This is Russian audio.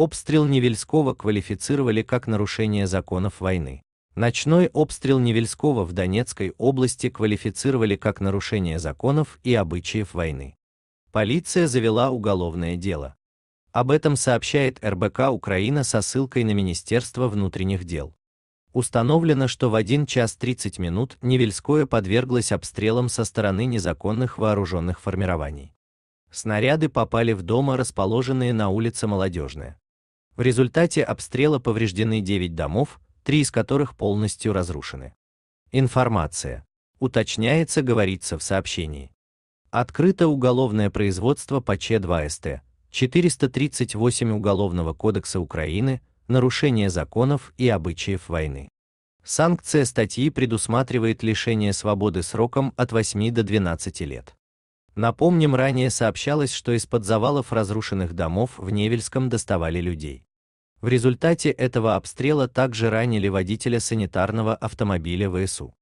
Обстрел Невельского квалифицировали как нарушение законов войны. Ночной обстрел Невельского в Донецкой области квалифицировали как нарушение законов и обычаев войны. Полиция завела уголовное дело. Об этом сообщает РБК Украина со ссылкой на Министерство внутренних дел. Установлено, что в 1 час 30 минут Невельское подверглось обстрелам со стороны незаконных вооруженных формирований. Снаряды попали в дома, расположенные на улице Молодежная. В результате обстрела повреждены 9 домов, три из которых полностью разрушены. Информация. Уточняется, говорится в сообщении. Открыто уголовное производство по Ч2СТ 438 Уголовного кодекса Украины нарушение законов и обычаев войны. Санкция статьи предусматривает лишение свободы сроком от 8 до 12 лет. Напомним, ранее сообщалось, что из-под завалов разрушенных домов в Невельском доставали людей. В результате этого обстрела также ранили водителя санитарного автомобиля ВСУ.